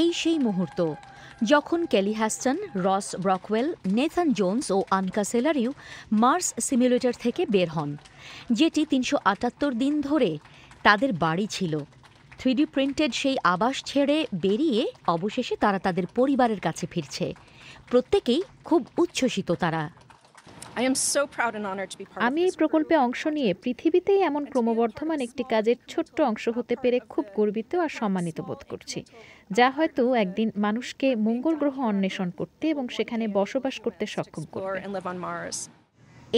এই সেই মুহূর্ত যখন Kelly Haston Ross Brockwell Nathan Jones ও আনকা সেলারিও মার্স সিমুলেটর থেকে বের হন যেটি তিনশো আটাত্তর দিন ধরে তাদের বাড়ি ছিল থ্রিডি প্রিন্টেড সেই আবাস ছেড়ে বেরিয়ে অবশেষে তারা তাদের পরিবারের কাছে ফিরছে প্রত্যেকেই খুব উচ্ছ্বসিত তারা আমি এই প্রকল্পে অংশ নিয়ে পৃথিবীতেই এমন ক্রমবর্ধমান একটি কাজের ছোট্ট অংশ হতে পেরে খুব গর্বিত আর সম্মানিত বোধ করছি যা হয়তো একদিন মানুষকে মঙ্গল গ্রহ অন্বেষণ করতে এবং সেখানে বসবাস করতে সক্ষম করবে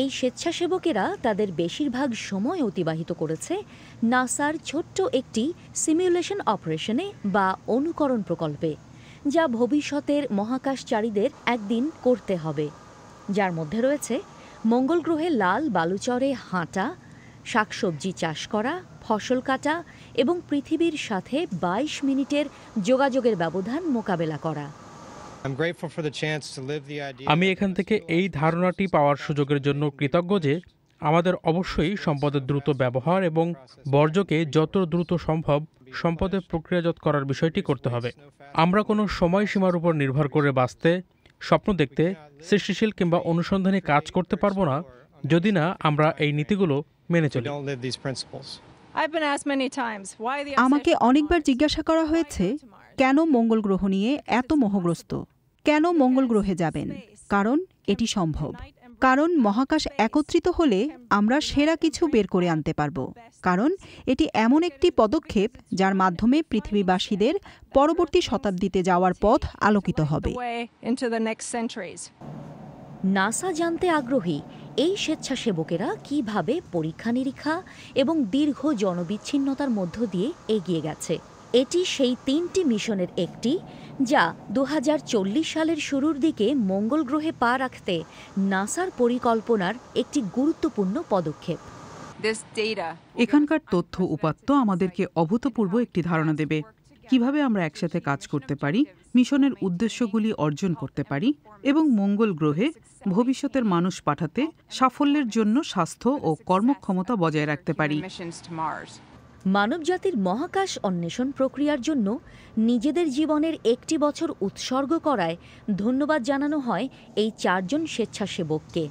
এই স্বেচ্ছাসেবকেরা তাদের বেশিরভাগ সময় অতিবাহিত করেছে নাসার ছোট্ট একটি সিমিউলেশন অপারেশনে বা অনুকরণ প্রকল্পে যা ভবিষ্যতের মহাকাশচারীদের একদিন করতে হবে যার মধ্যে রয়েছে মঙ্গল গ্রহে লাল বালুচরে হাঁটা শাকসবজি চাষ করা ফসল কাটা এবং পৃথিবীর সাথে ২২ মিনিটের যোগাযোগের ব্যবধান মোকাবেলা করা আমি এখান থেকে এই ধারণাটি পাওয়ার সুযোগের জন্য কৃতজ্ঞ যে আমাদের অবশ্যই সম্পদের দ্রুত ব্যবহার এবং বর্জ্যকে যত দ্রুত সম্ভব সম্পদের প্রক্রিয়াজাত করার বিষয়টি করতে হবে আমরা কোনো সময়সীমার উপর নির্ভর করে বাঁচতে স্বপ্ন দেখতে সৃষ্টিশীল কিংবা অনুসন্ধানে কাজ করতে পারবো না যদি না আমরা এই নীতিগুলো মেনে চলি আমাকে অনেকবার জিজ্ঞাসা করা হয়েছে কেন মঙ্গল গ্রহ নিয়ে এত মোহগ্রস্ত কেন মঙ্গল গ্রহে যাবেন কারণ এটি সম্ভব কারণ মহাকাশ একত্রিত হলে আমরা সেরা কিছু বের করে আনতে পারব কারণ এটি এমন একটি পদক্ষেপ যার মাধ্যমে পৃথিবীবাসীদের পরবর্তী শতাব্দীতে যাওয়ার পথ আলোকিত হবে নাসা জানতে আগ্রহী এই স্বেচ্ছাসেবকেরা কিভাবে পরীক্ষা নিরীক্ষা এবং দীর্ঘ জনবিচ্ছিন্নতার মধ্য দিয়ে এগিয়ে গেছে এটি সেই তিনটি মিশনের একটি যা দু সালের শুরুর দিকে মঙ্গল গ্রহে পা রাখতে নাসার পরিকল্পনার একটি গুরুত্বপূর্ণ পদক্ষেপ এখানকার তথ্য উপাত্ত আমাদেরকে অভূতপূর্ব একটি ধারণা দেবে কিভাবে আমরা একসাথে কাজ করতে পারি মিশনের উদ্দেশ্যগুলি অর্জন করতে পারি এবং মঙ্গল গ্রহে ভবিষ্যতের মানুষ পাঠাতে সাফল্যের জন্য স্বাস্থ্য ও কর্মক্ষমতা বজায় রাখতে পারি মানবজাতির মহাকাশ অন্বেষণ প্রক্রিয়ার জন্য নিজেদের জীবনের একটি বছর উৎসর্গ করায় ধন্যবাদ জানানো হয় এই চারজন স্বেচ্ছাসেবককে